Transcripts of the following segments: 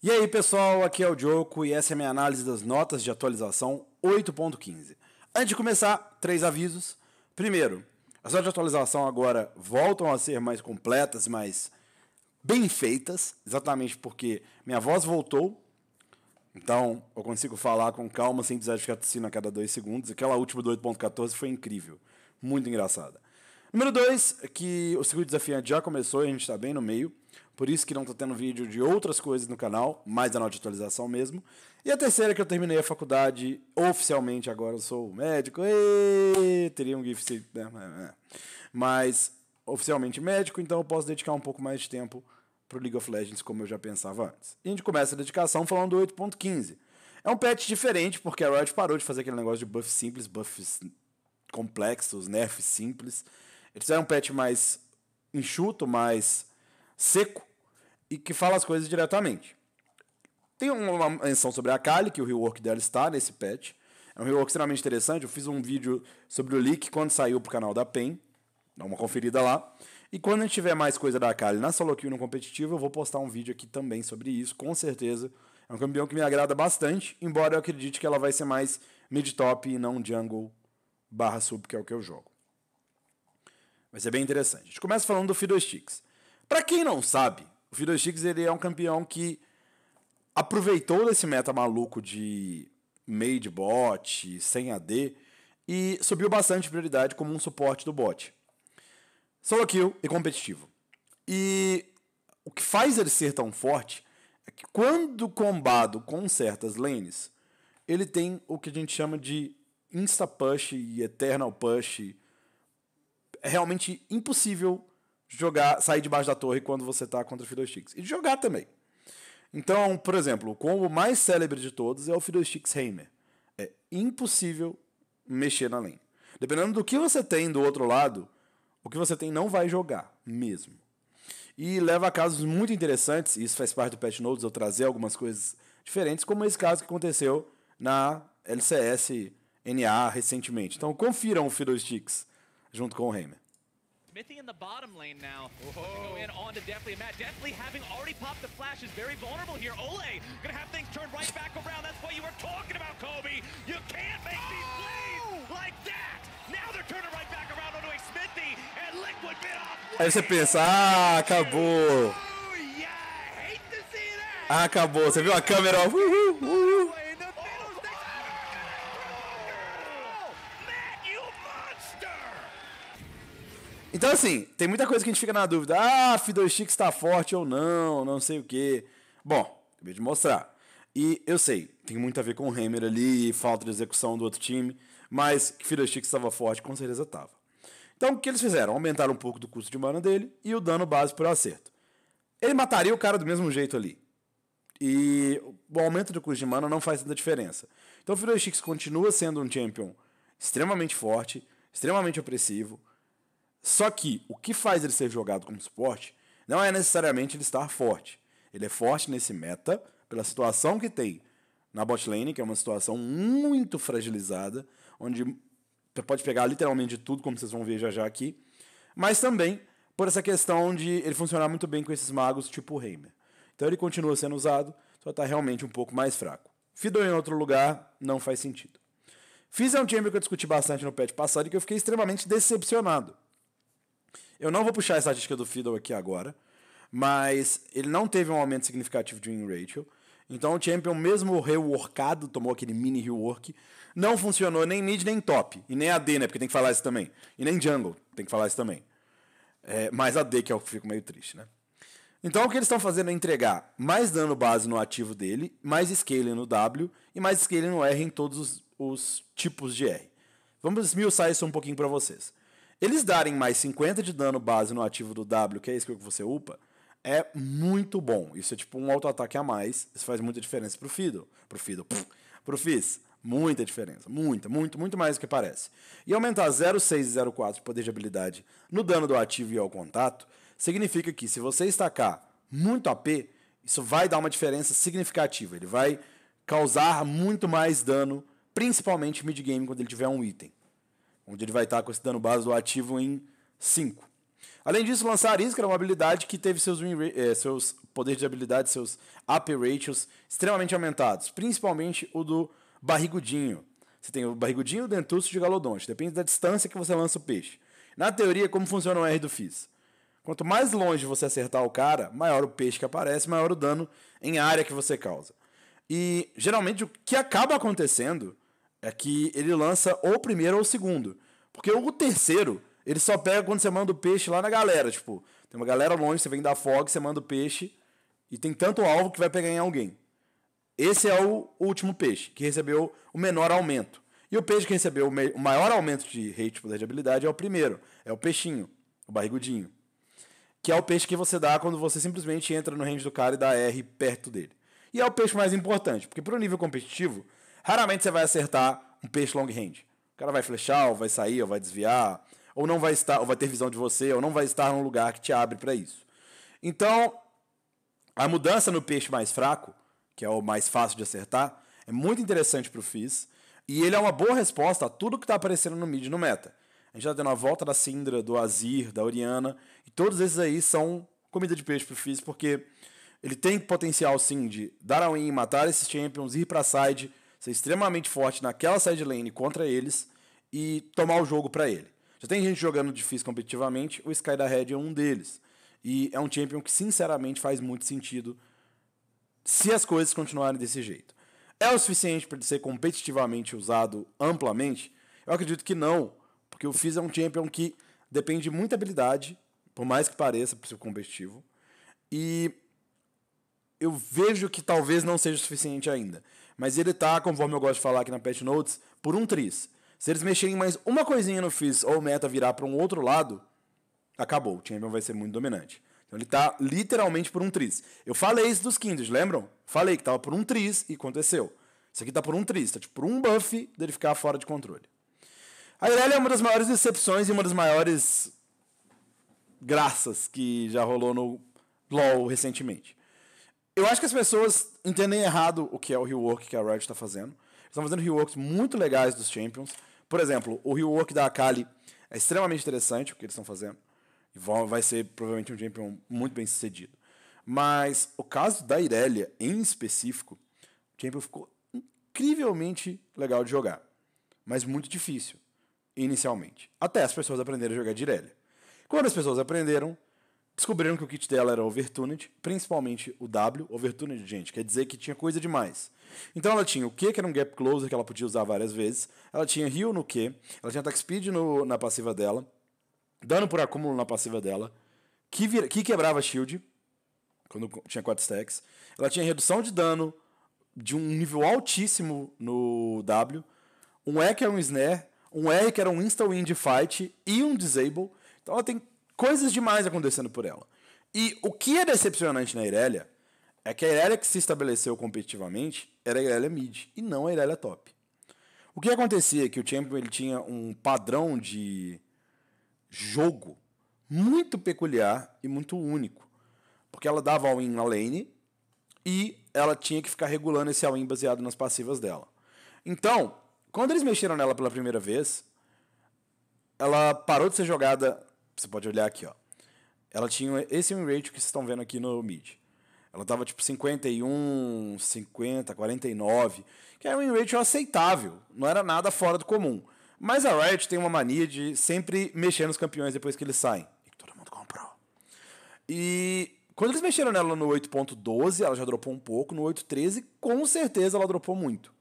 E aí pessoal, aqui é o Joko e essa é a minha análise das notas de atualização 8.15. Antes de começar, três avisos. Primeiro, as notas de atualização agora voltam a ser mais completas, mais bem feitas, exatamente porque minha voz voltou, então eu consigo falar com calma sem precisar de ficar tossindo a cada dois segundos. Aquela última do 8.14 foi incrível, muito engraçada. Número 2, é que o segundo desafio já começou e a gente está bem no meio. Por isso que não está tendo vídeo de outras coisas no canal, mais da nota de atualização mesmo. E a terceira é que eu terminei a faculdade oficialmente, agora eu sou médico. Eee! Teria um GIF se... Né, é, é. Mas oficialmente médico, então eu posso dedicar um pouco mais de tempo para o League of Legends, como eu já pensava antes. E a gente começa a dedicação falando do 8.15. É um patch diferente, porque a Riot parou de fazer aquele negócio de buff simples, buffs complexos, nerfs simples. Eles fizeram um patch mais enxuto, mais seco e que fala as coisas diretamente. Tem uma menção sobre a Kali, que o rework dela está nesse patch. É um rework extremamente interessante. Eu fiz um vídeo sobre o leak quando saiu pro canal da PEN. Dá uma conferida lá. E quando a gente tiver mais coisa da Kali na solo queue no competitivo, eu vou postar um vídeo aqui também sobre isso, com certeza. É um campeão que me agrada bastante, embora eu acredite que ela vai ser mais mid-top e não jungle barra sub, que é o que eu jogo. Vai ser é bem interessante. A gente começa falando do Fiddlesticks. Para quem não sabe, o Fiddlesticks ele é um campeão que aproveitou desse meta maluco de made bot, sem AD, e subiu bastante prioridade como um suporte do bot. Solo kill e competitivo. E o que faz ele ser tão forte é que quando combado com certas lanes, ele tem o que a gente chama de insta push e eternal push é realmente impossível jogar, sair debaixo da torre quando você está contra o Fiddlesticks. E de jogar também. Então, por exemplo, o combo mais célebre de todos é o Fiddlesticks Heimer. É impossível mexer na lane. Dependendo do que você tem do outro lado, o que você tem não vai jogar mesmo. E leva a casos muito interessantes, e isso faz parte do Patch Notes, eu trazer algumas coisas diferentes, como esse caso que aconteceu na LCS NA recentemente. Então confiram o Fiddlesticks junto com o Smithy in the bottom lane now. Go in on to Deathly. Matt Deathly having already popped the flash is very vulnerable here. Ole gonna have things turned right back around. That's what you were talking about, Kobe. You can't make me oh! like that. Now they're turning right back around onto a Smithy and Liquid bit off. Aí você pensa, ah, acabou. Oh, yeah. Ah, acabou. Você viu a câmera? Então, assim, tem muita coisa que a gente fica na dúvida. Ah, Fidoshix está forte ou não, não sei o quê. Bom, acabei de mostrar. E eu sei, tem muito a ver com o Hammer ali, falta de execução do outro time, mas que Fidoshix estava forte, com certeza estava. Então, o que eles fizeram? Aumentaram um pouco do custo de mana dele e o dano base por acerto. Ele mataria o cara do mesmo jeito ali. E o aumento do custo de mana não faz tanta diferença. Então, o Fidoshix continua sendo um champion extremamente forte, extremamente opressivo, só que o que faz ele ser jogado como suporte não é necessariamente ele estar forte. Ele é forte nesse meta pela situação que tem na bot lane, que é uma situação muito fragilizada, onde pode pegar literalmente tudo, como vocês vão ver já já aqui. Mas também por essa questão de ele funcionar muito bem com esses magos tipo Heimer. Então ele continua sendo usado, só está realmente um pouco mais fraco. Fiddle em outro lugar não faz sentido. Fiz é um time que eu discuti bastante no patch passado e que eu fiquei extremamente decepcionado. Eu não vou puxar a estatística do Fiddle aqui agora, mas ele não teve um aumento significativo de win ratio. Então o Champion, mesmo reworkado, tomou aquele mini rework, não funcionou nem mid, nem top. E nem AD, né? Porque tem que falar isso também. E nem jungle, tem que falar isso também. É, mas AD, que é o que fico meio triste, né? Então o que eles estão fazendo é entregar mais dano base no ativo dele, mais scaling no W e mais scaling no R em todos os, os tipos de R. Vamos esmiuçar isso um pouquinho para vocês. Eles darem mais 50 de dano base no ativo do W, que é isso que você upa, é muito bom. Isso é tipo um auto-ataque a mais. Isso faz muita diferença pro Fiddle. Pro Fiddle. Pff, pro Fizz. Muita diferença. Muita, muito, muito mais do que parece. E aumentar 0,6 e 0,4 de poder de habilidade no dano do ativo e ao contato significa que se você estacar muito AP, isso vai dar uma diferença significativa. Ele vai causar muito mais dano, principalmente mid-game, quando ele tiver um item onde ele vai estar com esse dano base do ativo em 5. Além disso, lançar isca é uma habilidade que teve seus, eh, seus poderes de habilidade, seus AP ratios extremamente aumentados, principalmente o do barrigudinho. Você tem o barrigudinho e o dentuço de galodonte, depende da distância que você lança o peixe. Na teoria, como funciona o R do Fizz? Quanto mais longe você acertar o cara, maior o peixe que aparece, maior o dano em área que você causa. E geralmente o que acaba acontecendo é que ele lança ou o primeiro ou o segundo. Porque o terceiro, ele só pega quando você manda o peixe lá na galera. Tipo, tem uma galera longe, você vem da fog, você manda o peixe. E tem tanto alvo que vai pegar em alguém. Esse é o último peixe, que recebeu o menor aumento. E o peixe que recebeu o maior aumento de rate poder de habilidade é o primeiro. É o peixinho, o barrigudinho. Que é o peixe que você dá quando você simplesmente entra no range do cara e dá R perto dele. E é o peixe mais importante, porque para o nível competitivo, Raramente você vai acertar um peixe long range. O cara vai flechar, ou vai sair, ou vai desviar, ou não vai estar, ou vai ter visão de você, ou não vai estar num lugar que te abre para isso. Então, a mudança no peixe mais fraco, que é o mais fácil de acertar, é muito interessante para o Fizz. E ele é uma boa resposta a tudo que está aparecendo no mid e no meta. A gente está dando a volta da Syndra, do Azir, da Oriana. E todos esses aí são comida de peixe para o Fizz, porque ele tem potencial sim de dar a win, matar esses champions, ir para side ser extremamente forte naquela side lane contra eles e tomar o jogo para ele. Já tem gente jogando difícil competitivamente, o Sky da Red é um deles. E é um champion que, sinceramente, faz muito sentido se as coisas continuarem desse jeito. É o suficiente para ser competitivamente usado amplamente? Eu acredito que não, porque o Fizz é um champion que depende de muita habilidade, por mais que pareça para ser competitivo. E eu vejo que talvez não seja o suficiente ainda. Mas ele tá, conforme eu gosto de falar aqui na Patch Notes, por um tris. Se eles mexerem mais uma coisinha no Fizz ou o meta virar para um outro lado, acabou. O Champion vai ser muito dominante. Então ele tá literalmente por um tris. Eu falei isso dos Kindles, lembram? Falei que tava por um tris e aconteceu. Isso aqui tá por um tris, tá tipo por um buff dele ficar fora de controle. A Irelia é uma das maiores decepções e uma das maiores graças que já rolou no LoL recentemente. Eu acho que as pessoas entendem errado o que é o rework que a Riot está fazendo. Estão fazendo reworks muito legais dos Champions. Por exemplo, o rework da Akali é extremamente interessante o que eles estão fazendo. E vai ser provavelmente um Champion muito bem sucedido. Mas o caso da Irelia, em específico, o Champion ficou incrivelmente legal de jogar. Mas muito difícil, inicialmente. Até as pessoas aprenderem a jogar de Irelia. Quando as pessoas aprenderam, Descobriram que o kit dela era overtuned, principalmente o W. Overtuned, gente, quer dizer que tinha coisa demais. Então ela tinha o Q, que era um gap closer que ela podia usar várias vezes. Ela tinha heal no Q. Ela tinha attack speed no, na passiva dela. Dano por acúmulo na passiva dela. Que, que quebrava shield, quando tinha 4 stacks. Ela tinha redução de dano de um nível altíssimo no W. Um E que era um snare. Um R que era um insta win de fight. E um disable. Então ela tem coisas demais acontecendo por ela. E o que é decepcionante na Irelia é que a Irelia que se estabeleceu competitivamente era a Irelia mid e não a Irelia top. O que acontecia é que o Champion ele tinha um padrão de jogo muito peculiar e muito único. Porque ela dava all-in na lane e ela tinha que ficar regulando esse all-in baseado nas passivas dela. Então, quando eles mexeram nela pela primeira vez, ela parou de ser jogada você pode olhar aqui, ó. Ela tinha esse win é rate que vocês estão vendo aqui no mid. Ela tava tipo 51, 50, 49, que era um win rate aceitável, não era nada fora do comum. Mas a Riot tem uma mania de sempre mexer nos campeões depois que eles saem. E que todo mundo comprou. E quando eles mexeram nela no 8.12, ela já dropou um pouco. No 8.13, com certeza ela dropou muito.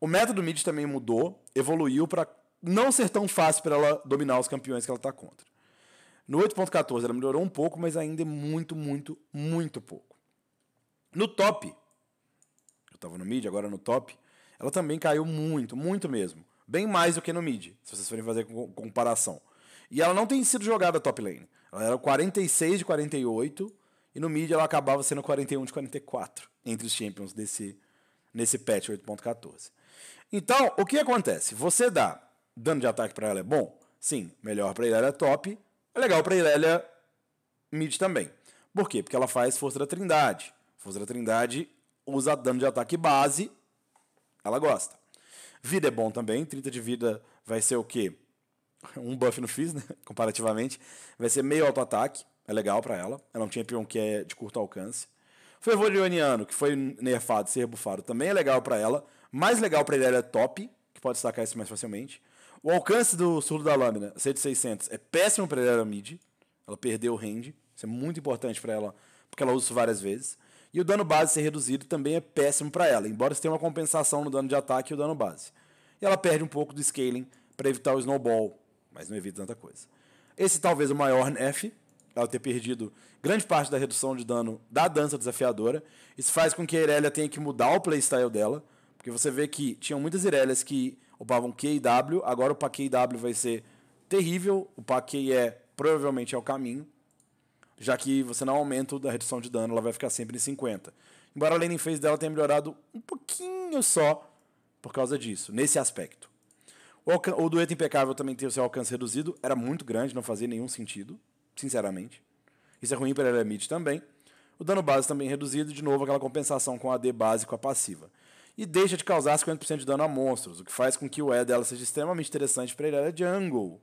O método mid também mudou, evoluiu para não ser tão fácil para ela dominar os campeões que ela está contra. No 8.14 ela melhorou um pouco, mas ainda é muito, muito, muito pouco. No top, eu estava no mid, agora no top, ela também caiu muito, muito mesmo. Bem mais do que no mid, se vocês forem fazer comparação. E ela não tem sido jogada top lane. Ela era 46 de 48 e no mid ela acabava sendo 41 de 44 entre os champions desse nesse patch 8.14. Então, o que acontece? Você dá dano de ataque para ela é bom? Sim, melhor para ela é top, é legal para Ilélia mid também. Por quê? Porque ela faz Força da Trindade. Força da Trindade usa dano de ataque base. Ela gosta. Vida é bom também. 30 de vida vai ser o quê? Um buff no Fizz, né? Comparativamente. Vai ser meio auto-ataque. É legal para ela. Ela é um champion que é de curto alcance. Fervor Ioniano, que foi nerfado, ser bufado. também é legal para ela. Mais legal para Ilélia é top, que pode destacar isso mais facilmente. O alcance do surdo da lâmina, 100-600, é péssimo para ela mid. Ela perdeu o range. Isso é muito importante para ela, porque ela usa isso várias vezes. E o dano base ser reduzido também é péssimo para ela, embora você tenha uma compensação no dano de ataque e o dano base. E ela perde um pouco do scaling para evitar o snowball, mas não evita tanta coisa. Esse talvez o maior nerf, ela ter perdido grande parte da redução de dano da dança desafiadora. Isso faz com que a Irelia tenha que mudar o playstyle dela, porque você vê que tinham muitas Irelias que o Q e W, agora o PAQ W vai ser terrível, o PAQ é provavelmente é o caminho, já que você não aumenta da redução de dano, ela vai ficar sempre em 50. Embora a laning phase dela tenha melhorado um pouquinho só por causa disso, nesse aspecto. O, o dueto impecável também tem o seu alcance reduzido, era muito grande, não fazia nenhum sentido, sinceramente. Isso é ruim para a mid também. O dano base também reduzido, de novo aquela compensação com a AD base com a passiva e deixa de causar 50% de dano a monstros, o que faz com que o E dela seja extremamente interessante para Irelia Jungle.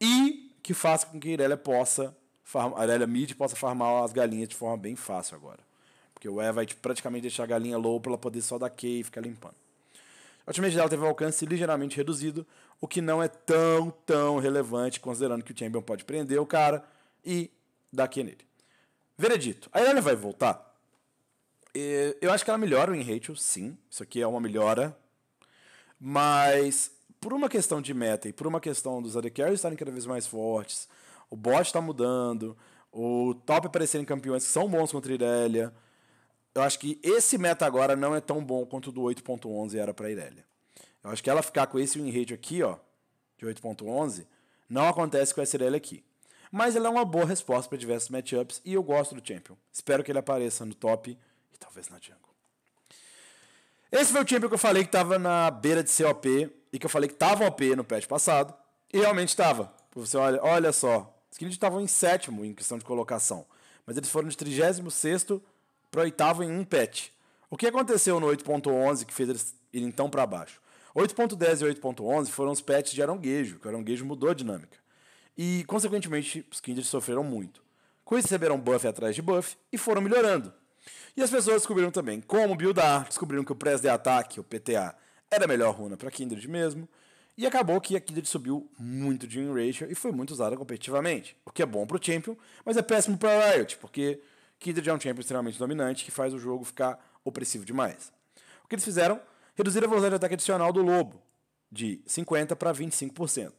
E que faça com que Irelia possa, farmar, Irelia Mid possa farmar as galinhas de forma bem fácil agora. Porque o E vai tipo, praticamente deixar a galinha low para ela poder só dar Q e ficar limpando. A ultimate dela teve um alcance ligeiramente reduzido, o que não é tão, tão relevante, considerando que o Champion pode prender o cara e dar Q nele. Veredito, a Irelia vai voltar? Eu acho que ela melhora o Enrachel, sim. Isso aqui é uma melhora. Mas por uma questão de meta e por uma questão dos AD estarem cada vez mais fortes, o bot está mudando, o top aparecerem campeões que são bons contra a Irelia. Eu acho que esse meta agora não é tão bom quanto o do 8.11 era para a Irelia. Eu acho que ela ficar com esse win rate aqui, ó, de 8.11, não acontece com essa Irelia aqui. Mas ela é uma boa resposta para diversos matchups e eu gosto do Champion. Espero que ele apareça no top e talvez na Django. Esse foi o time que eu falei que estava na beira de ser OP e que eu falei que estava OP no patch passado e realmente estava. Tipo, você olha, olha só, os Kings estavam em sétimo em questão de colocação, mas eles foram de 36 sexto para oitavo em um patch. O que aconteceu no 8.11 que fez eles irem tão para baixo? 8.10 e 8.11 foram os patches de aranguejo, que o aranguejo mudou a dinâmica. E, consequentemente, os Kindred sofreram muito. Com isso, receberam buff atrás de buff e foram melhorando. E as pessoas descobriram também como buildar, descobriram que o Press de Ataque, o PTA, era a melhor runa para Kindred mesmo, e acabou que a Kindred subiu muito de win ratio e foi muito usada competitivamente, o que é bom para o Champion, mas é péssimo para a Riot, porque Kindred é um Champion extremamente dominante que faz o jogo ficar opressivo demais. O que eles fizeram? Reduzir a velocidade de ataque adicional do Lobo de 50% para 25%.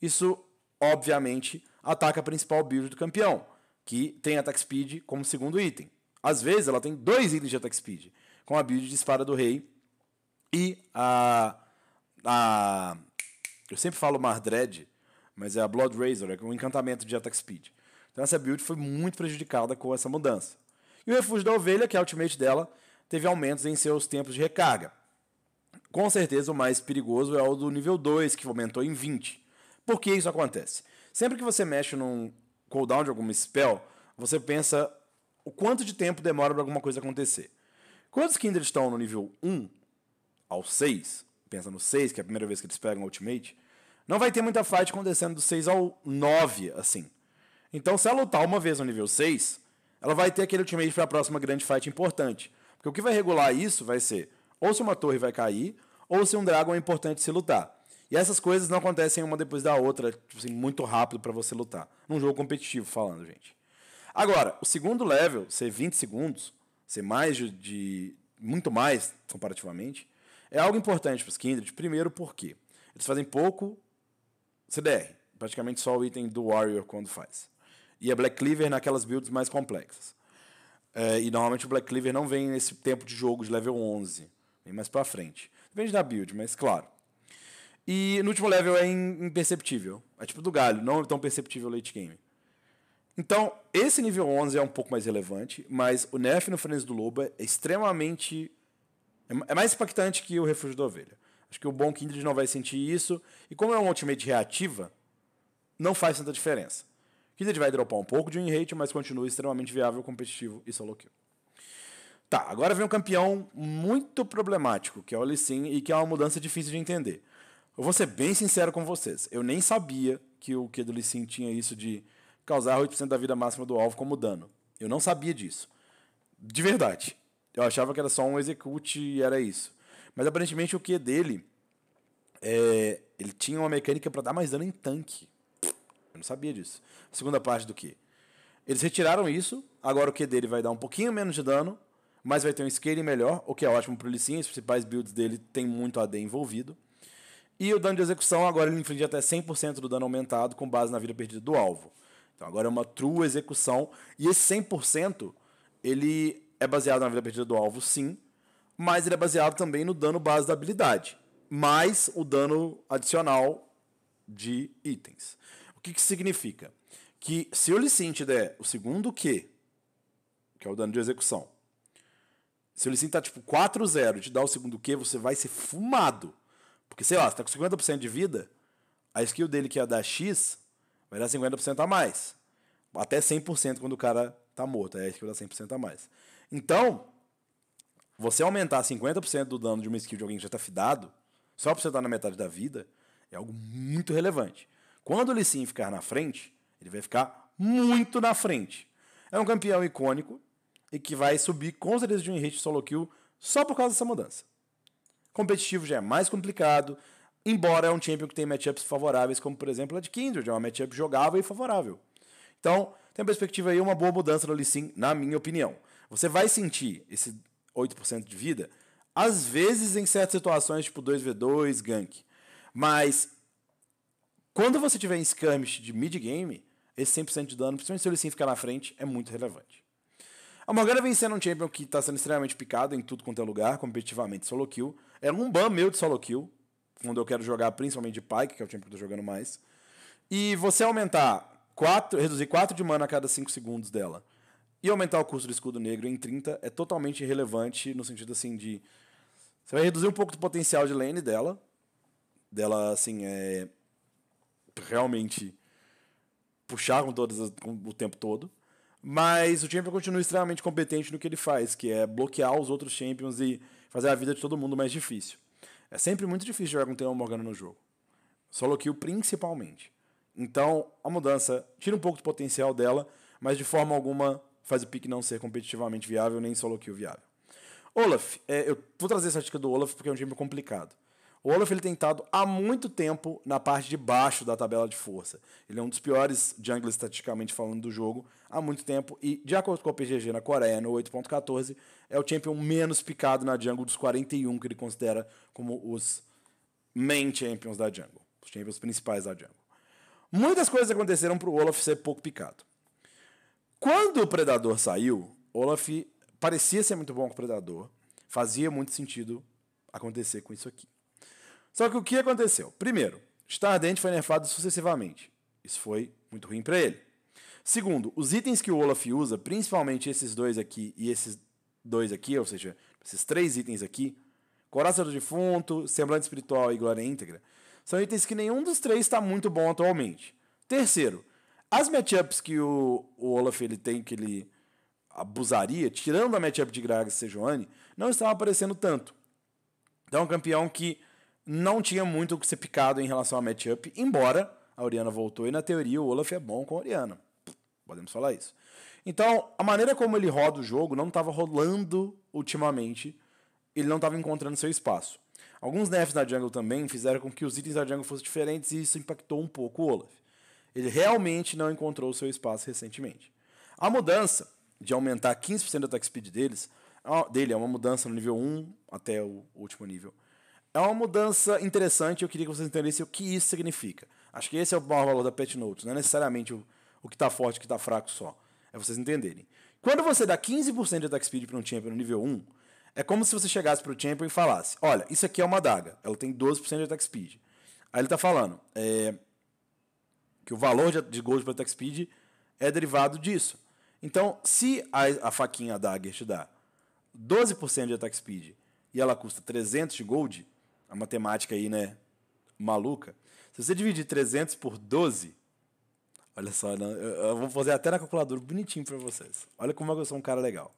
Isso, obviamente, ataca a principal build do campeão, que tem Attack Speed como segundo item. Às vezes ela tem dois itens de attack speed, com a build de espada do rei e a. a eu sempre falo Mardred, mas é a Blood Razor, é um encantamento de attack speed. Então essa build foi muito prejudicada com essa mudança. E o refúgio da ovelha, que é a ultimate dela, teve aumentos em seus tempos de recarga. Com certeza o mais perigoso é o do nível 2, que aumentou em 20. Por que isso acontece? Sempre que você mexe num cooldown de algum spell, você pensa o quanto de tempo demora para alguma coisa acontecer. Quando os Kindred estão no nível 1 ao 6, pensa no 6, que é a primeira vez que eles pegam o Ultimate, não vai ter muita fight acontecendo do 6 ao 9, assim. Então, se ela lutar uma vez no nível 6, ela vai ter aquele Ultimate para a próxima grande fight importante. Porque o que vai regular isso vai ser ou se uma torre vai cair, ou se um dragão é importante se lutar. E essas coisas não acontecem uma depois da outra, tipo assim, muito rápido para você lutar. Num jogo competitivo, falando, gente. Agora, o segundo level, ser 20 segundos, ser mais de, de muito mais comparativamente, é algo importante para os Kindred. Primeiro, por quê? eles fazem pouco CDR, praticamente só o item do Warrior quando faz. E a é Black Cleaver naquelas builds mais complexas. É, e normalmente o Black Cleaver não vem nesse tempo de jogo de level 11, vem mais para frente. Depende da build, mas claro. E no último level é imperceptível. É tipo do galho, não é tão perceptível late game. Então, esse nível 11 é um pouco mais relevante, mas o Nef no Frenzy do Lobo é extremamente. É, é mais impactante que o Refúgio da Ovelha. Acho que o bom Kindred não vai sentir isso. E como é um ultimate reativa, não faz tanta diferença. Kindred vai dropar um pouco de win rate, mas continua extremamente viável, competitivo e solo kill. Tá, agora vem um campeão muito problemático, que é o Lee Sin, e que é uma mudança difícil de entender. Eu vou ser bem sincero com vocês. Eu nem sabia que o que do Lee Sin tinha isso de causar 8% da vida máxima do alvo como dano. Eu não sabia disso. De verdade. Eu achava que era só um execute e era isso. Mas aparentemente o Q dele. É, ele tinha uma mecânica para dar mais dano em tanque. Eu não sabia disso. A segunda parte do Q. Eles retiraram isso. Agora o Q dele vai dar um pouquinho menos de dano. Mas vai ter um scaling melhor, o que é ótimo pro Licinha. Os principais builds dele tem muito AD envolvido. E o dano de execução agora ele inflige até 100% do dano aumentado com base na vida perdida do alvo. Então agora é uma true execução. E esse 100%, ele é baseado na vida perdida do alvo, sim, mas ele é baseado também no dano base da habilidade, mais o dano adicional de itens. O que, que significa? Que se o licente der o segundo Q, que é o dano de execução, se o licente tá tipo 4-0 e te dá o segundo Q, você vai ser fumado. Porque, sei lá, você tá com 50% de vida, a skill dele que ia é dar X vai dar 50% a mais. Até 100% quando o cara tá morto. É isso que vai dar 100% a mais. Então, você aumentar 50% do dano de uma skill de alguém que já tá fidado, só pra você estar tá na metade da vida, é algo muito relevante. Quando o Lee Sin ficar na frente, ele vai ficar muito na frente. É um campeão icônico e que vai subir com certeza de um hit solo kill só por causa dessa mudança. Competitivo já é mais complicado, Embora é um champion que tem matchups favoráveis, como por exemplo a de Kindred, é uma matchup jogável e favorável. Então, tem uma perspectiva aí, uma boa mudança no Lee na minha opinião. Você vai sentir esse 8% de vida, às vezes em certas situações, tipo 2v2, gank. Mas quando você tiver em skirmish de mid game, esse 100% de dano, principalmente se o Lee ficar na frente, é muito relevante. A Morgana vencendo um champion que está sendo extremamente picado em tudo quanto é lugar, competitivamente, solo kill. Era é um ban meu de solo kill quando eu quero jogar principalmente de Pike, que é o time que eu tô jogando mais. E você aumentar quatro, reduzir 4 de mana a cada 5 segundos dela e aumentar o custo do escudo negro em 30 é totalmente irrelevante no sentido assim de você vai reduzir um pouco do potencial de lane dela, dela assim é realmente puxar com todas as, com, o tempo todo. Mas o champion continua extremamente competente no que ele faz, que é bloquear os outros champions e fazer a vida de todo mundo mais difícil. É sempre muito difícil jogar com Taylor Morgana no jogo. Solo kill principalmente. Então, a mudança tira um pouco do potencial dela, mas de forma alguma faz o pick não ser competitivamente viável, nem solo kill viável. Olaf, é, eu vou trazer essa dica do Olaf porque é um time complicado. O Olaf ele tem estado há muito tempo na parte de baixo da tabela de força. Ele é um dos piores junglers estatisticamente falando do jogo há muito tempo e, de acordo com o PGG na Coreia, no 8.14, é o champion menos picado na jungle dos 41 que ele considera como os main champions da jungle, os champions principais da jungle. Muitas coisas aconteceram para o Olaf ser pouco picado. Quando o Predador saiu, Olaf parecia ser muito bom com o Predador, fazia muito sentido acontecer com isso aqui. Só que o que aconteceu? Primeiro, Stardent foi nerfado sucessivamente. Isso foi muito ruim para ele. Segundo, os itens que o Olaf usa, principalmente esses dois aqui e esses dois aqui, ou seja, esses três itens aqui, Coração do Defunto, Semblante Espiritual e Glória Íntegra, são itens que nenhum dos três está muito bom atualmente. Terceiro, as matchups que o, o, Olaf ele tem que ele abusaria, tirando a matchup de Gragas e Sejuani, não estavam aparecendo tanto. Então é um campeão que não tinha muito o que ser picado em relação a matchup, embora a Oriana voltou e na teoria o Olaf é bom com a Oriana. Podemos falar isso. Então, a maneira como ele roda o jogo não estava rolando ultimamente. Ele não estava encontrando seu espaço. Alguns nerfs na jungle também fizeram com que os itens da jungle fossem diferentes e isso impactou um pouco o Olaf. Ele realmente não encontrou seu espaço recentemente. A mudança de aumentar 15% do attack speed deles, dele é uma mudança no nível 1 até o último nível é uma mudança interessante, eu queria que vocês entendessem o que isso significa. Acho que esse é o maior valor da Pet Notes, não é necessariamente o, o que está forte e o que está fraco só. É vocês entenderem. Quando você dá 15% de attack speed para um champion no nível 1, é como se você chegasse para o champion e falasse: Olha, isso aqui é uma daga, ela tem 12% de attack speed. Aí ele está falando é, que o valor de, de gold para attack speed é derivado disso. Então, se a, a faquinha dagger te dá 12% de attack speed e ela custa 300 de gold, matemática aí, né? Maluca. Se você dividir 300 por 12, olha só, eu vou fazer até na calculadora bonitinho para vocês. Olha como eu sou um cara legal.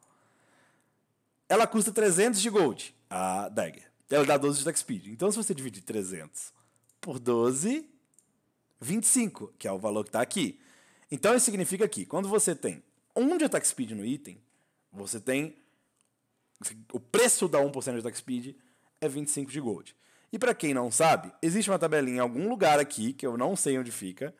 Ela custa 300 de gold, a dagger. Ela dá 12 de attack speed. Então, se você dividir 300 por 12, 25, que é o valor que está aqui. Então, isso significa que quando você tem 1 de attack speed no item, você tem. O preço da 1% de attack speed é 25 de gold. E para quem não sabe, existe uma tabelinha em algum lugar aqui, que eu não sei onde fica,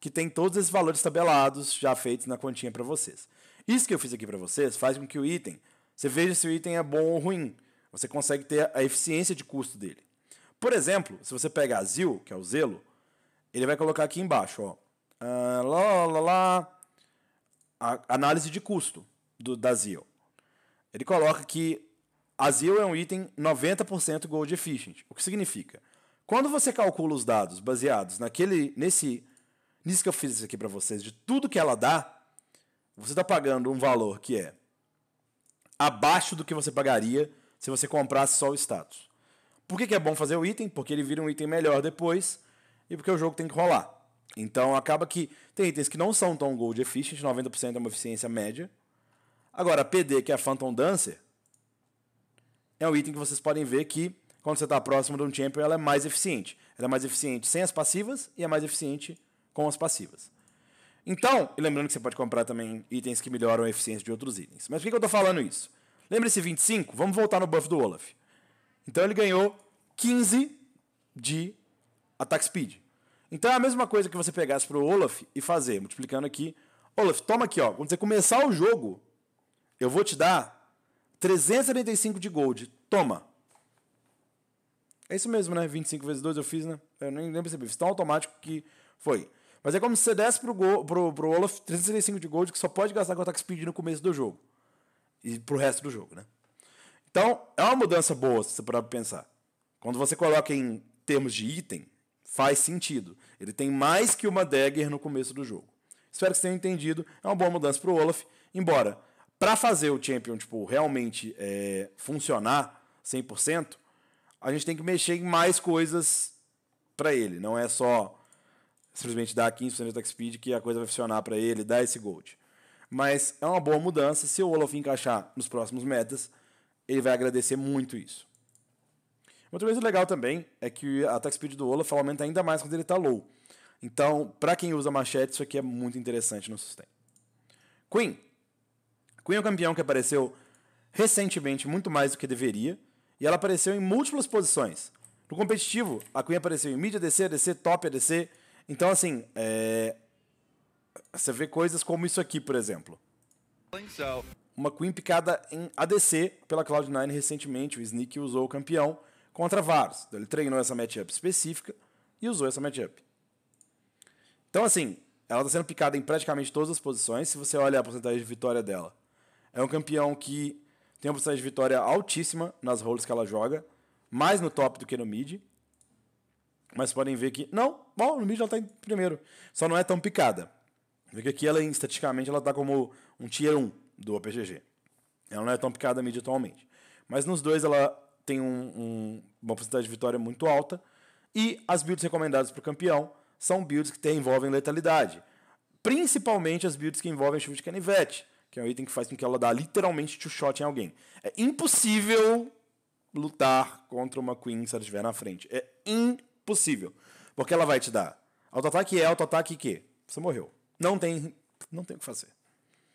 que tem todos esses valores tabelados já feitos na continha para vocês. Isso que eu fiz aqui para vocês faz com que o item, você veja se o item é bom ou ruim. Você consegue ter a eficiência de custo dele. Por exemplo, se você pegar Zil, que é o zelo, ele vai colocar aqui embaixo, ó, uh, lá, lá, lá, análise de custo do, da Zil. Ele coloca que ASIO é um item 90% gold efficient. O que significa? Quando você calcula os dados baseados naquele, nesse, nisso que eu fiz aqui para vocês, de tudo que ela dá, você está pagando um valor que é abaixo do que você pagaria se você comprasse só o status. Por que, que é bom fazer o item? Porque ele vira um item melhor depois e porque o jogo tem que rolar. Então acaba que tem itens que não são tão gold efficient, 90% é uma eficiência média. Agora, a PD, que é a Phantom Dancer, é um item que vocês podem ver que, quando você está próximo de um champion, ela é mais eficiente. Ela é mais eficiente sem as passivas e é mais eficiente com as passivas. Então, e lembrando que você pode comprar também itens que melhoram a eficiência de outros itens. Mas por que, eu estou falando isso? Lembra esse 25? Vamos voltar no buff do Olaf. Então ele ganhou 15 de attack speed. Então é a mesma coisa que você pegasse para o Olaf e fazer, multiplicando aqui. Olaf, toma aqui, ó. Quando você começar o jogo, eu vou te dar 375 de gold. Toma. É isso mesmo, né? 25 vezes 2 eu fiz, né? Eu nem, nem percebi. Fiz tão automático que foi. Mas é como se você desse pro, gol, pro, pro Olaf 375 de gold que só pode gastar com ataque speed no começo do jogo. E pro resto do jogo, né? Então, é uma mudança boa, se você parar pra pensar. Quando você coloca em termos de item, faz sentido. Ele tem mais que uma dagger no começo do jogo. Espero que vocês tenham entendido. É uma boa mudança pro Olaf. Embora para fazer o Champion tipo, realmente é, funcionar 100%, a gente tem que mexer em mais coisas para ele. Não é só simplesmente dar 15% de attack speed que a coisa vai funcionar para ele, dar esse gold. Mas é uma boa mudança. Se o Olaf encaixar nos próximos metas, ele vai agradecer muito isso. Outra coisa legal também é que a attack speed do Olaf aumenta ainda mais quando ele está low. Então, para quem usa machete, isso aqui é muito interessante no sustain. Queen. Queen é um campeão que apareceu recentemente muito mais do que deveria, e ela apareceu em múltiplas posições. No competitivo, a Queen apareceu em mídia DC, ADC, top ADC. Então, assim, é... você vê coisas como isso aqui, por exemplo. Uma Queen picada em ADC pela Cloud9 recentemente. O Sneak usou o campeão contra Varus. Então, ele treinou essa matchup específica e usou essa matchup. Então, assim, ela está sendo picada em praticamente todas as posições. Se você olha a porcentagem de vitória dela, é um campeão que tem uma porcentagem de vitória altíssima nas roles que ela joga, mais no top do que no mid. Mas podem ver que. Não, bom, no mid ela está em primeiro. Só não é tão picada. Vê que aqui ela, estatisticamente, ela tá como um tier 1 do OPGG. Ela não é tão picada mid atualmente. Mas nos dois ela tem um, um, uma porcentagem de vitória muito alta. E as builds recomendadas para o campeão são builds que te envolvem letalidade. Principalmente as builds que envolvem chute de canivete que é um item que faz com que ela dá literalmente two shot em alguém. É impossível lutar contra uma Queen se ela estiver na frente. É impossível. Porque ela vai te dar auto-ataque é auto-ataque que você morreu. Não tem, não tem o que fazer.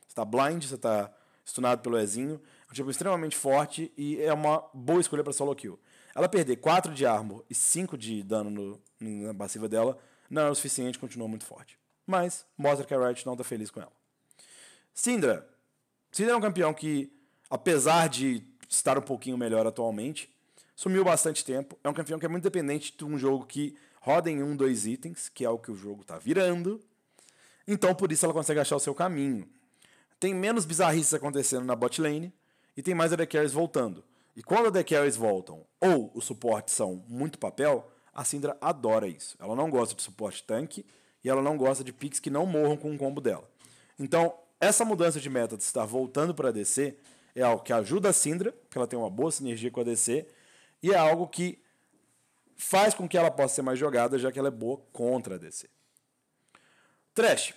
Você tá blind, você tá stunado pelo Ezinho. É um tipo extremamente forte e é uma boa escolha para solo kill. Ela perder 4 de armor e 5 de dano no, na passiva dela não é o suficiente, continua muito forte. Mas mostra que a Riot não tá feliz com ela. Syndra, Cruzeiro é um campeão que, apesar de estar um pouquinho melhor atualmente, sumiu bastante tempo. É um campeão que é muito dependente de um jogo que roda em um, dois itens, que é o que o jogo está virando. Então, por isso, ela consegue achar o seu caminho. Tem menos bizarrices acontecendo na bot lane e tem mais AD voltando. E quando AD carries voltam ou os suportes são muito papel, a Syndra adora isso. Ela não gosta de suporte tanque e ela não gosta de picks que não morram com o combo dela. Então, essa mudança de meta de estar voltando para a DC é algo que ajuda a Syndra, porque ela tem uma boa sinergia com a DC, e é algo que faz com que ela possa ser mais jogada, já que ela é boa contra a DC. Trash.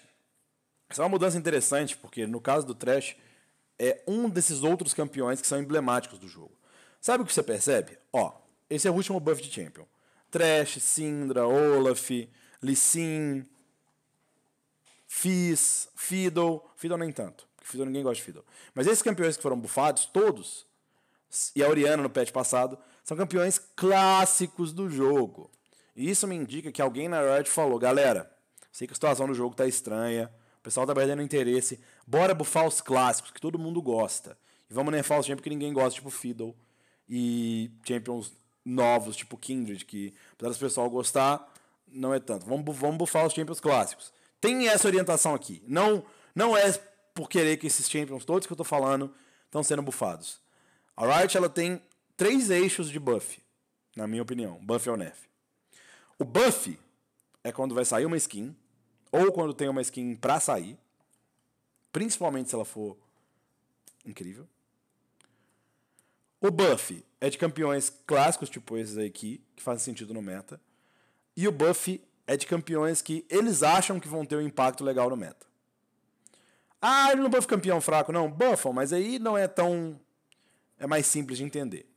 Essa é uma mudança interessante, porque no caso do Trash, é um desses outros campeões que são emblemáticos do jogo. Sabe o que você percebe? Ó, esse é o último buff de Champion. Trash, Syndra, Olaf, Sin, Fizz, Fiddle. Fiddle nem tanto, porque Fiddle ninguém gosta de Fiddle. Mas esses campeões que foram bufados, todos, e a Oriana no patch passado, são campeões clássicos do jogo. E isso me indica que alguém na Riot falou: galera, sei que a situação do jogo tá estranha, o pessoal tá perdendo interesse, bora bufar os clássicos que todo mundo gosta. E vamos nerfar os champions que ninguém gosta, tipo Fiddle, e champions novos, tipo Kindred, que apesar do pessoal gostar, não é tanto. Vamos, vamos bufar os champions clássicos tem essa orientação aqui. Não, não é por querer que esses champions todos que eu tô falando estão sendo bufados. A Riot ela tem três eixos de buff, na minha opinião, buff ou nerf. O buff é quando vai sair uma skin ou quando tem uma skin pra sair, principalmente se ela for incrível. O buff é de campeões clássicos, tipo esses aqui, que fazem sentido no meta. E o buff é de campeões que eles acham que vão ter um impacto legal no meta. Ah, ele não ficar campeão fraco, não. Buffam, mas aí não é tão. É mais simples de entender.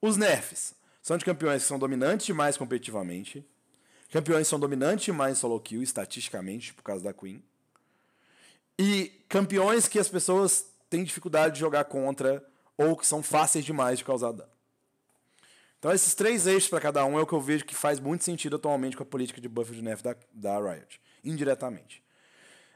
Os nerfs são de campeões que são dominantes demais competitivamente. Campeões que são dominantes demais em solo kill, estatisticamente, por causa da Queen. E campeões que as pessoas têm dificuldade de jogar contra ou que são fáceis demais de causar dano. Então, esses três eixos para cada um é o que eu vejo que faz muito sentido atualmente com a política de buffer de NEF da, da Riot, indiretamente.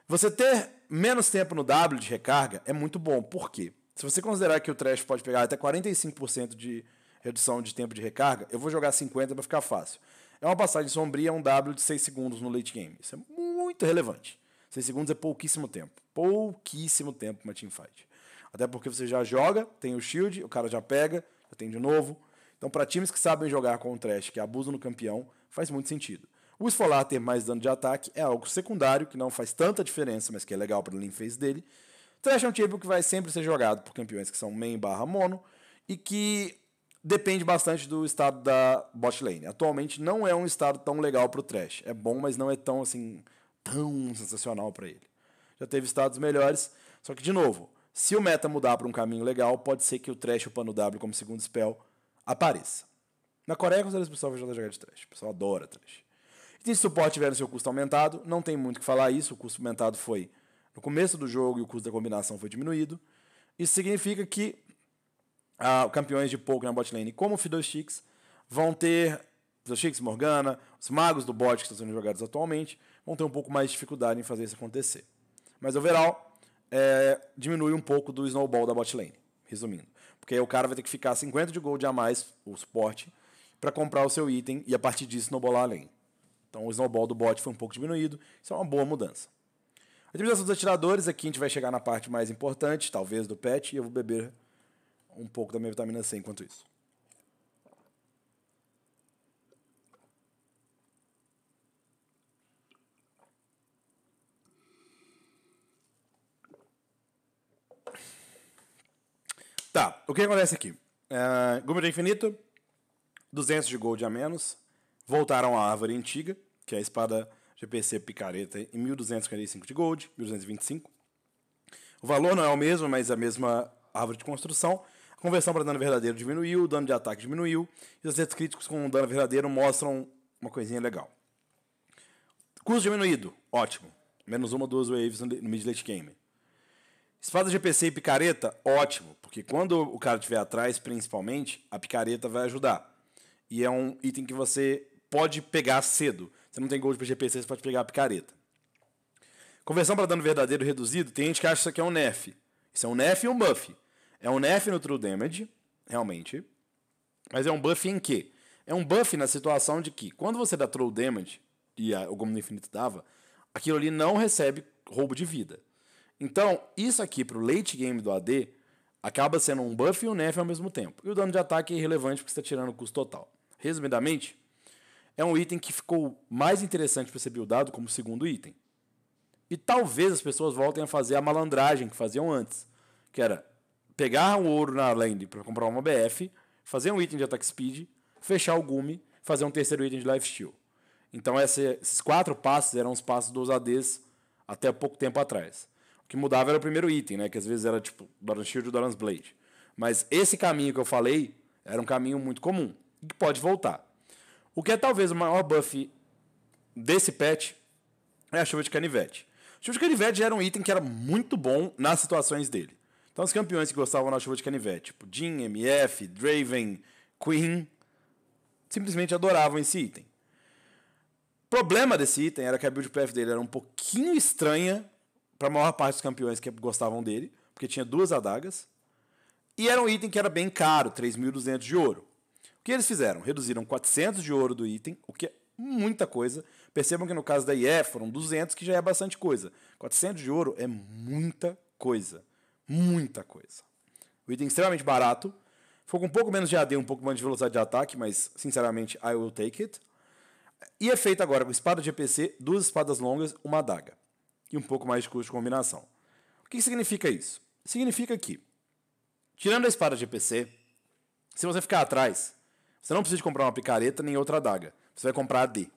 Você ter menos tempo no W de recarga é muito bom, por quê? Se você considerar que o Trash pode pegar até 45% de redução de tempo de recarga, eu vou jogar 50 para ficar fácil. É uma passagem sombria, um W de 6 segundos no late game. Isso é muito relevante. 6 segundos é pouquíssimo tempo. Pouquíssimo tempo para uma teamfight. Até porque você já joga, tem o shield, o cara já pega, já tem de novo, então, para times que sabem jogar com o trash, que abusam no campeão, faz muito sentido. O esfolar ter mais dano de ataque é algo secundário, que não faz tanta diferença, mas que é legal para o lean phase dele. Trash é um tipo que vai sempre ser jogado por campeões que são main barra mono e que depende bastante do estado da bot lane. Atualmente não é um estado tão legal para o trash. É bom, mas não é tão assim tão sensacional para ele. Já teve estados melhores, só que de novo, se o meta mudar para um caminho legal, pode ser que o trash upando o W como segundo spell apareça. Na Coreia, considera esse pessoal vegetal jogar de trash. O pessoal adora trash. E se o suporte tiver seu custo aumentado, não tem muito o que falar isso. O custo aumentado foi no começo do jogo e o custo da combinação foi diminuído. Isso significa que ah, campeões de pouco na botlane, como o Fiddlesticks, vão ter. Fiddlesticks, Morgana, os magos do bot que estão sendo jogados atualmente, vão ter um pouco mais de dificuldade em fazer isso acontecer. Mas overall, é, diminui um pouco do snowball da botlane, resumindo. Porque aí o cara vai ter que ficar 50 de gold a mais, o suporte, para comprar o seu item e a partir disso snowballar além. Então o snowball do bot foi um pouco diminuído, isso é uma boa mudança. A otimização dos atiradores, aqui a gente vai chegar na parte mais importante, talvez, do patch, e eu vou beber um pouco da minha vitamina C enquanto isso. Tá, o que acontece aqui? Uh, é, Gumi do Infinito, 200 de gold a menos. Voltaram à árvore antiga, que é a espada GPC picareta, em 1245 de gold, 1225. O valor não é o mesmo, mas é a mesma árvore de construção. A conversão para dano verdadeiro diminuiu, o dano de ataque diminuiu. E os acertos críticos com dano verdadeiro mostram uma coisinha legal. Custo diminuído, ótimo. Menos uma, duas waves no mid-late game. Espada GPC e picareta, ótimo, porque quando o cara estiver atrás, principalmente, a picareta vai ajudar. E é um item que você pode pegar cedo. Você não tem gold para GPC, você pode pegar a picareta. Conversão para dano verdadeiro reduzido, tem gente que acha que isso aqui é um nerf. Isso é um nerf e um buff. É um nerf no true damage, realmente. Mas é um buff em quê? É um buff na situação de que quando você dá true damage, e o Gomo Infinito dava, aquilo ali não recebe roubo de vida. Então, isso aqui para o late game do AD acaba sendo um buff e um nerf ao mesmo tempo. E o dano de ataque é irrelevante porque você está tirando o custo total. Resumidamente, é um item que ficou mais interessante para ser buildado como segundo item. E talvez as pessoas voltem a fazer a malandragem que faziam antes, que era pegar um ouro na land para comprar uma BF, fazer um item de ataque speed, fechar o gume, fazer um terceiro item de lifesteal. Então esses quatro passos eram os passos dos ADs até pouco tempo atrás que mudava era o primeiro item, né? Que às vezes era tipo Doran Shield ou Doran's Blade. Mas esse caminho que eu falei era um caminho muito comum e que pode voltar. O que é talvez o maior buff desse patch é a chuva de canivete. A chuva de canivete era um item que era muito bom nas situações dele. Então os campeões que gostavam da chuva de canivete, tipo Jin, MF, Draven, Queen, simplesmente adoravam esse item. O problema desse item era que a build path dele era um pouquinho estranha para a maior parte dos campeões que gostavam dele, porque tinha duas adagas. E era um item que era bem caro, 3.200 de ouro. O que eles fizeram? Reduziram 400 de ouro do item, o que é muita coisa. Percebam que no caso da IE foram 200, que já é bastante coisa. 400 de ouro é muita coisa. Muita coisa. O item é extremamente barato. Ficou com um pouco menos de AD, um pouco menos de velocidade de ataque, mas, sinceramente, I will take it. E é feito agora com espada de EPC, duas espadas longas, uma adaga e um pouco mais de custo de combinação. O que significa isso? Significa que, tirando a espada GPC, se você ficar atrás, você não precisa comprar uma picareta nem outra adaga. Você vai comprar a D.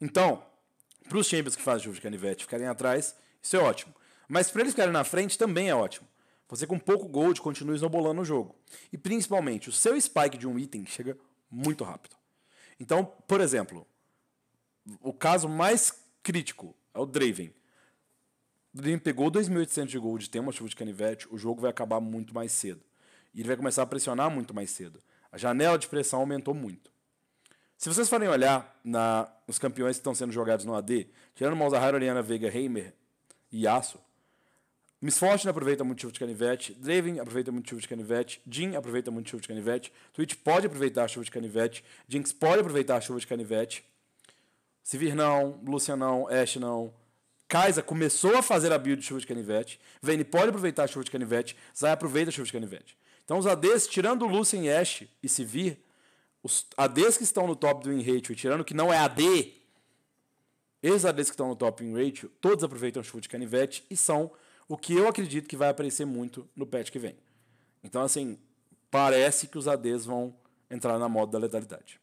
Então, para os champions que fazem jogo de canivete ficarem atrás, isso é ótimo. Mas para eles ficarem na frente também é ótimo. Você com pouco gold continua esnobolando o jogo. E principalmente, o seu spike de um item chega muito rápido. Então, por exemplo, o caso mais crítico é o Draven. O pegou 2.800 de gold, tem uma chuva de canivete, o jogo vai acabar muito mais cedo. E ele vai começar a pressionar muito mais cedo. A janela de pressão aumentou muito. Se vocês forem olhar na, nos campeões que estão sendo jogados no AD, tirando Malzahar, Oriana, Vega, Heimer e Aço, Miss Fortune aproveita muito chuva de canivete, Draven aproveita muito chuva de canivete, Jin aproveita muito chuva de canivete, Twitch pode aproveitar a chuva de canivete, Jinx pode aproveitar a chuva de canivete, Sivir não, Lucian não, Ashe não, Kaisa começou a fazer a build de chuva de canivete. Vayne pode aproveitar a chuva de canivete. Zay aproveita a chuva de canivete. Então os ADs, tirando o Lucian e Ashe e Sivir, os ADs que estão no top do Enratio e tirando que não é AD, esses ADs que estão no top do Enratio, todos aproveitam a chuva de canivete e são o que eu acredito que vai aparecer muito no patch que vem. Então, assim, parece que os ADs vão entrar na moda da letalidade.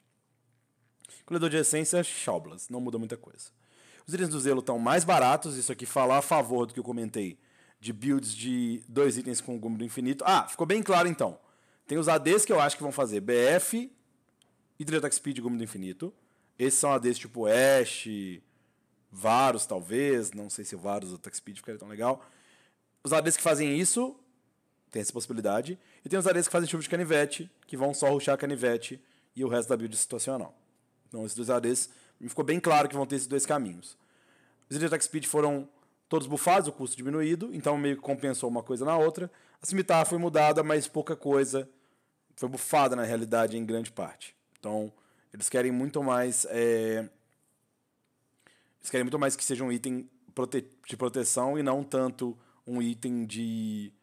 Colhedor de essência, Shoblas Não muda muita coisa. Os itens do zelo estão mais baratos, isso aqui falar a favor do que eu comentei, de builds de dois itens com o do Infinito. Ah, ficou bem claro então. Tem os ADs que eu acho que vão fazer BF, e Attack Speed e do Infinito. Esses são ADs tipo Ash, Varus talvez, não sei se o Varus ou Attack Speed ficaria tão legal. Os ADs que fazem isso, tem essa possibilidade. E tem os ADs que fazem chuva de canivete, que vão só ruxar canivete e o resto da build situacional. Então esses dois ADs me ficou bem claro que vão ter esses dois caminhos. Os Attack Speed foram todos bufados, o custo diminuído, então meio que compensou uma coisa na outra. A cimitarra foi mudada, mas pouca coisa foi bufada na realidade em grande parte. Então, eles querem muito mais. É... Eles querem muito mais que seja um item prote... de proteção e não tanto um item de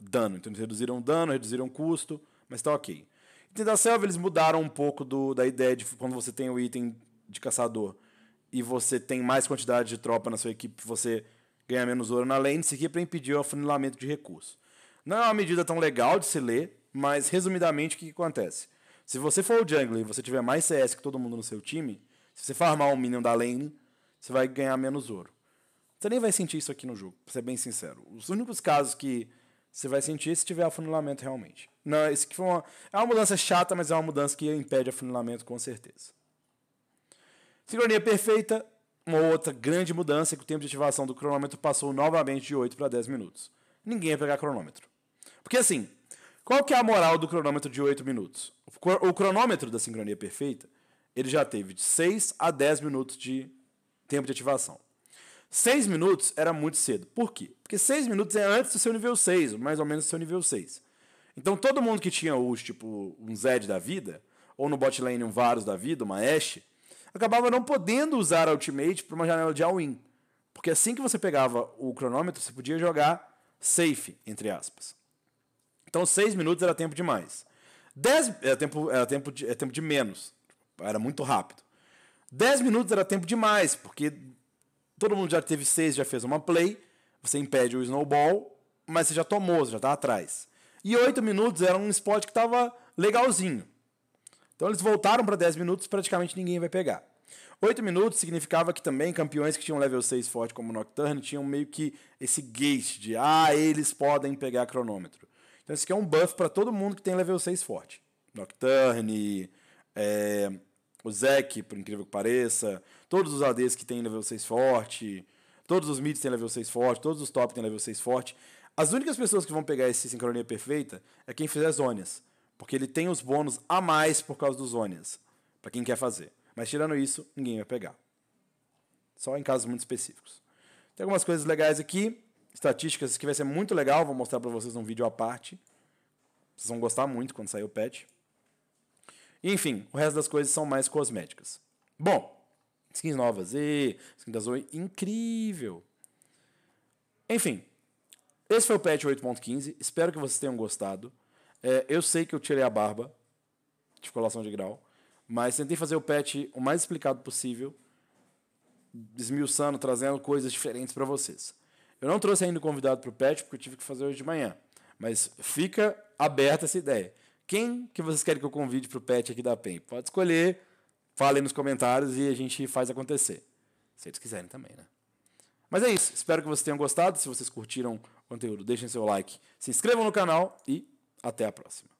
dano. Então, eles reduziram dano, reduziram custo, mas está ok. Item da selva, eles mudaram um pouco do, da ideia de quando você tem o item de caçador e você tem mais quantidade de tropa na sua equipe, você ganha menos ouro na lane, isso aqui é para impedir o afunilamento de recursos. Não é uma medida tão legal de se ler, mas resumidamente o que, que acontece? Se você for o jungler e você tiver mais CS que todo mundo no seu time, se você farmar um minion da lane, você vai ganhar menos ouro. Você nem vai sentir isso aqui no jogo, pra ser bem sincero. Os únicos casos que você vai sentir é se tiver afunilamento realmente. Não, isso que foi uma, é uma mudança chata, mas é uma mudança que impede afunilamento com certeza. Sincronia perfeita, uma outra grande mudança é que o tempo de ativação do cronômetro passou novamente de 8 para 10 minutos. Ninguém ia pegar cronômetro. Porque assim, qual que é a moral do cronômetro de 8 minutos? O cronômetro da sincronia perfeita, ele já teve de 6 a 10 minutos de tempo de ativação. 6 minutos era muito cedo. Por quê? Porque 6 minutos é antes do seu nível 6, mais ou menos do seu nível 6. Então todo mundo que tinha os tipo um Zed da vida, ou no bot lane um Varus da vida, uma Ashe, acabava não podendo usar a Ultimate para uma janela de all-in. Porque assim que você pegava o cronômetro, você podia jogar safe, entre aspas. Então 6 minutos era tempo demais. 10 era tempo, era tempo, de, era é tempo de menos. Era muito rápido. 10 minutos era tempo demais, porque todo mundo já teve 6, já fez uma play, você impede o snowball, mas você já tomou, você já está atrás. E 8 minutos era um spot que estava legalzinho. Então eles voltaram para 10 minutos, praticamente ninguém vai pegar. 8 minutos significava que também campeões que tinham level 6 forte como Nocturne tinham meio que esse gate de ah, eles podem pegar cronômetro. Então isso aqui é um buff para todo mundo que tem level 6 forte. Nocturne, é, o Zek, por incrível que pareça, todos os ADs que têm level 6 forte, todos os mids têm level 6 forte, todos os top têm level 6 forte. As únicas pessoas que vão pegar essa sincronia perfeita é quem fizer zonas. Porque ele tem os bônus a mais por causa dos ônias, para quem quer fazer. Mas tirando isso, ninguém vai pegar. Só em casos muito específicos. Tem algumas coisas legais aqui, estatísticas que vai ser muito legal, vou mostrar para vocês num vídeo à parte. Vocês vão gostar muito quando sair o patch. Enfim, o resto das coisas são mais cosméticas. Bom, skins novas e skin da Zoe incrível. Enfim, esse foi o patch 8.15, espero que vocês tenham gostado. É, eu sei que eu tirei a barba de colação de grau, mas tentei fazer o patch o mais explicado possível, desmiuçando, trazendo coisas diferentes para vocês. Eu não trouxe ainda o convidado para o patch porque eu tive que fazer hoje de manhã, mas fica aberta essa ideia. Quem que vocês querem que eu convide para o patch aqui da PEN? Pode escolher, falem nos comentários e a gente faz acontecer. Se eles quiserem também, né? Mas é isso. Espero que vocês tenham gostado. Se vocês curtiram o conteúdo, deixem seu like, se inscrevam no canal e até a próxima.